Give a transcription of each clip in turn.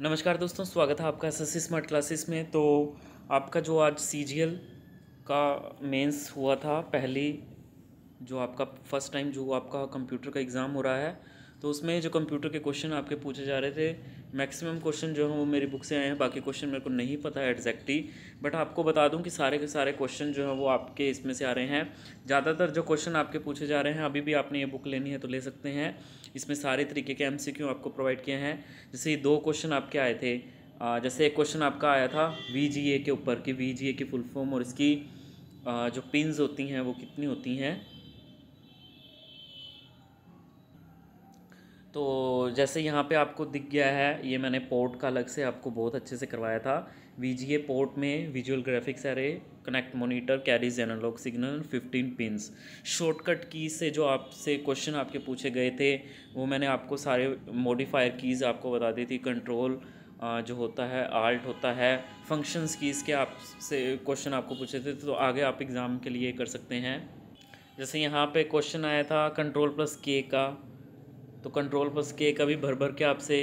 नमस्कार दोस्तों स्वागत है आपका एस स्मार्ट क्लासेस में तो आपका जो आज सी का मेंस हुआ था पहली जो आपका फर्स्ट टाइम जो आपका कंप्यूटर का एग्ज़ाम हो रहा है तो उसमें जो कंप्यूटर के क्वेश्चन आपके पूछे जा रहे थे मैक्सिमम क्वेश्चन जो है वो मेरी बुक से आए हैं बाकी क्वेश्चन मेरे को नहीं पता है एग्जैक्टली बट आपको बता दूं कि सारे के सारे क्वेश्चन जो है वो आपके इसमें से आ रहे हैं ज़्यादातर जो क्वेश्चन आपके पूछे जा रहे हैं अभी भी आपने ये बुक लेनी है तो ले सकते हैं इसमें सारे तरीके के एम आपको प्रोवाइड किए हैं जैसे ये दो क्वेश्चन आपके आए थे जैसे एक क्वेश्चन आपका आया था वी के ऊपर कि वी की फुल फॉर्म और इसकी जो पिनज होती हैं वो कितनी होती हैं तो जैसे यहाँ पे आपको दिख गया है ये मैंने पोर्ट का अलग से आपको बहुत अच्छे से करवाया था वी पोर्ट में visual graphics array connect monitor carries analog signal 15 pins shortcut key से जो आपसे क्वेश्चन आपके पूछे गए थे वो मैंने आपको सारे मॉडिफायर कीज़ आपको बता दी थी कंट्रोल जो होता है आल्ट होता है फंक्शंस कीज़ के आपसे क्वेश्चन आपको पूछे थे तो आगे आप एग्ज़ाम के लिए कर सकते हैं जैसे यहाँ पे क्वेश्चन आया था कंट्रोल प्लस के का तो कंट्रोल प्लस के कभी भर भर के आपसे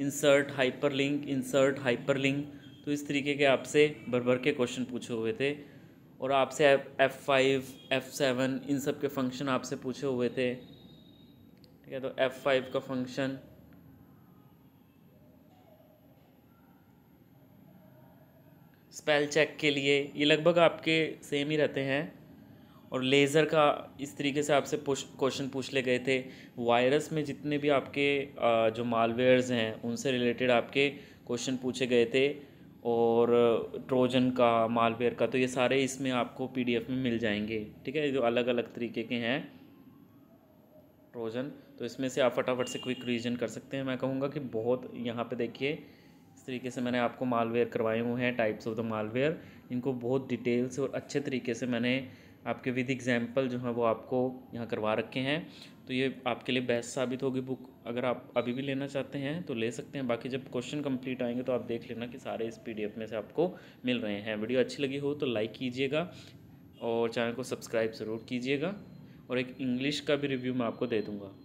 insert hyperlink insert hyperlink तो इस तरीके के आपसे भर भर के क्वेश्चन पूछे हुए थे और आपसे एफ़ फाइव एफ़ सेवन इन सब के फंक्शन आपसे पूछे हुए थे ठीक है तो एफ़ फाइव का फंक्शन स्पेल चेक के लिए ये लगभग आपके सेम ही रहते हैं और लेज़र का इस तरीके से आपसे क्वेश्चन पूछ ले गए थे वायरस में जितने भी आपके जो मालवेयर्स हैं उनसे रिलेटेड आपके क्वेश्चन पूछे गए थे और ट्रोजन का मालवेयर का तो ये सारे इसमें आपको पीडीएफ में मिल जाएंगे ठीक है जो अलग अलग तरीके के हैं ट्रोजन तो इसमें से आप फटाफट से क्विक रीजन कर सकते हैं मैं कहूँगा कि बहुत यहाँ पर देखिए इस तरीके से मैंने आपको मालवेयर करवाए हुए हैं टाइप्स ऑफ द मालवेयर इनको बहुत डिटेल से और अच्छे तरीके से मैंने आपके विद एग्जाम्पल जो हैं वो आपको यहाँ करवा रखे हैं तो ये आपके लिए बेस्ट साबित होगी बुक अगर आप अभी भी लेना चाहते हैं तो ले सकते हैं बाकी जब क्वेश्चन कंप्लीट आएंगे तो आप देख लेना कि सारे इस पीडीएफ में से आपको मिल रहे हैं वीडियो अच्छी लगी हो तो लाइक कीजिएगा और चैनल को सब्सक्राइब ज़रूर कीजिएगा और एक इंग्लिश का भी रिव्यू मैं आपको दे दूँगा